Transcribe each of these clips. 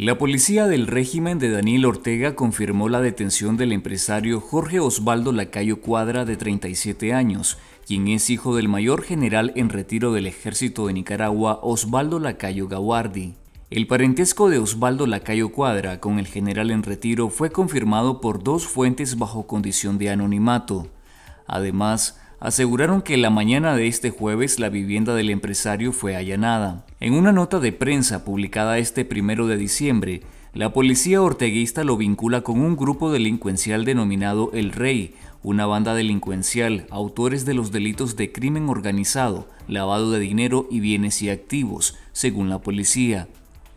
La policía del régimen de Daniel Ortega confirmó la detención del empresario Jorge Osvaldo Lacayo Cuadra, de 37 años, quien es hijo del mayor general en retiro del ejército de Nicaragua, Osvaldo Lacayo Gawardi. El parentesco de Osvaldo Lacayo Cuadra con el general en retiro fue confirmado por dos fuentes bajo condición de anonimato. Además, aseguraron que la mañana de este jueves la vivienda del empresario fue allanada. En una nota de prensa publicada este primero de diciembre, la policía orteguista lo vincula con un grupo delincuencial denominado El Rey, una banda delincuencial, autores de los delitos de crimen organizado, lavado de dinero y bienes y activos, según la policía.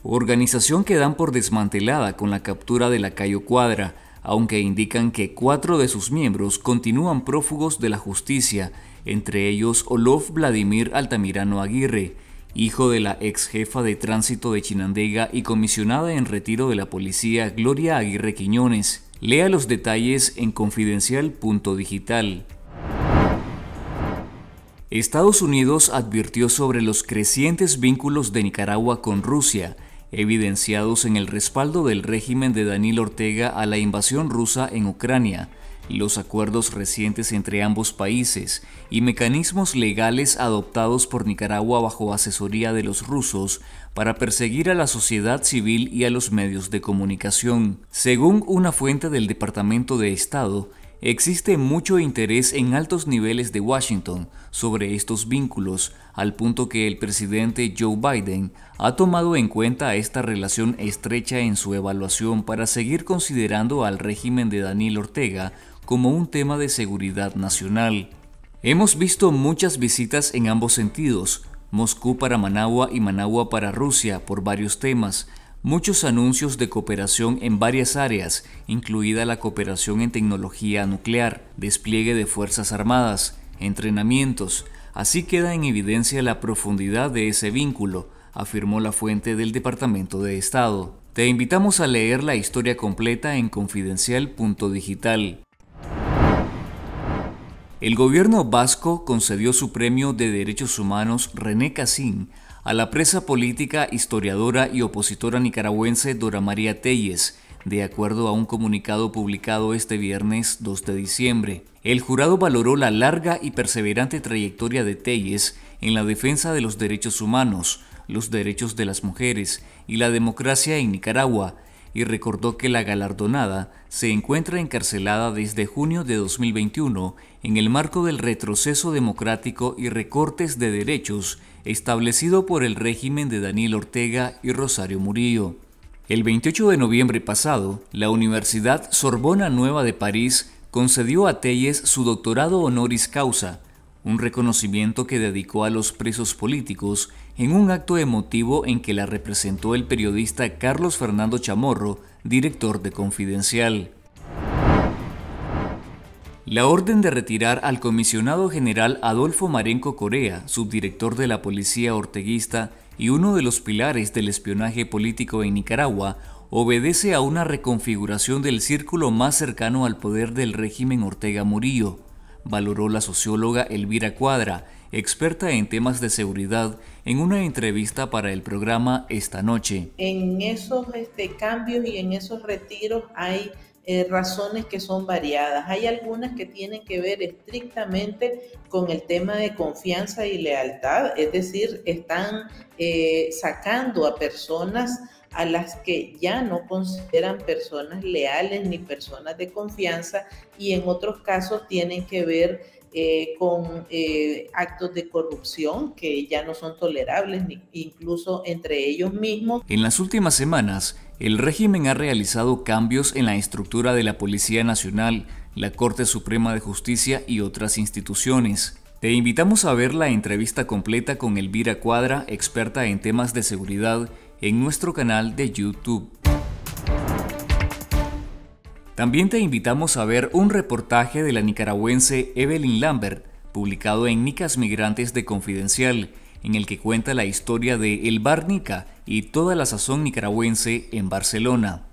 Organización que dan por desmantelada con la captura de la Cayo Cuadra, aunque indican que cuatro de sus miembros continúan prófugos de la justicia, entre ellos Olof Vladimir Altamirano Aguirre, hijo de la ex jefa de tránsito de Chinandega y comisionada en retiro de la policía Gloria Aguirre Quiñones. Lea los detalles en confidencial.digital. Estados Unidos advirtió sobre los crecientes vínculos de Nicaragua con Rusia evidenciados en el respaldo del régimen de Daniel Ortega a la invasión rusa en Ucrania, los acuerdos recientes entre ambos países y mecanismos legales adoptados por Nicaragua bajo asesoría de los rusos para perseguir a la sociedad civil y a los medios de comunicación. Según una fuente del Departamento de Estado, Existe mucho interés en altos niveles de Washington sobre estos vínculos, al punto que el presidente Joe Biden ha tomado en cuenta esta relación estrecha en su evaluación para seguir considerando al régimen de Daniel Ortega como un tema de seguridad nacional. Hemos visto muchas visitas en ambos sentidos, Moscú para Managua y Managua para Rusia por varios temas, muchos anuncios de cooperación en varias áreas, incluida la cooperación en tecnología nuclear, despliegue de Fuerzas Armadas, entrenamientos. Así queda en evidencia la profundidad de ese vínculo, afirmó la fuente del Departamento de Estado. Te invitamos a leer la historia completa en confidencial.digital. El gobierno vasco concedió su premio de derechos humanos René Cassin a la presa política, historiadora y opositora nicaragüense Dora María Telles, de acuerdo a un comunicado publicado este viernes 2 de diciembre. El jurado valoró la larga y perseverante trayectoria de Telles en la defensa de los derechos humanos, los derechos de las mujeres y la democracia en Nicaragua, y recordó que la galardonada se encuentra encarcelada desde junio de 2021 en el marco del retroceso democrático y recortes de derechos establecido por el régimen de Daniel Ortega y Rosario Murillo. El 28 de noviembre pasado, la Universidad Sorbona Nueva de París concedió a Telles su doctorado honoris causa, un reconocimiento que dedicó a los presos políticos en un acto emotivo en que la representó el periodista Carlos Fernando Chamorro, director de Confidencial. La orden de retirar al comisionado general Adolfo Marenco Corea, subdirector de la policía orteguista y uno de los pilares del espionaje político en Nicaragua, obedece a una reconfiguración del círculo más cercano al poder del régimen Ortega Murillo valoró la socióloga Elvira Cuadra, experta en temas de seguridad, en una entrevista para el programa Esta Noche. En esos este, cambios y en esos retiros hay eh, razones que son variadas. Hay algunas que tienen que ver estrictamente con el tema de confianza y lealtad, es decir, están eh, sacando a personas a las que ya no consideran personas leales ni personas de confianza y en otros casos tienen que ver eh, con actos de corrupción que ya no son tolerables ni incluso entre ellos mismos. En las últimas semanas, el régimen ha realizado cambios en la estructura de la Policía Nacional, la Corte Suprema de Justicia y otras instituciones. Te invitamos a ver la entrevista completa con Elvira Cuadra, experta en temas de seguridad, en nuestro canal de YouTube. También te invitamos a ver un reportaje de la nicaragüense Evelyn Lambert, publicado en Nicas Migrantes de Confidencial, en el que cuenta la historia de El Bar y toda la sazón nicaragüense en Barcelona.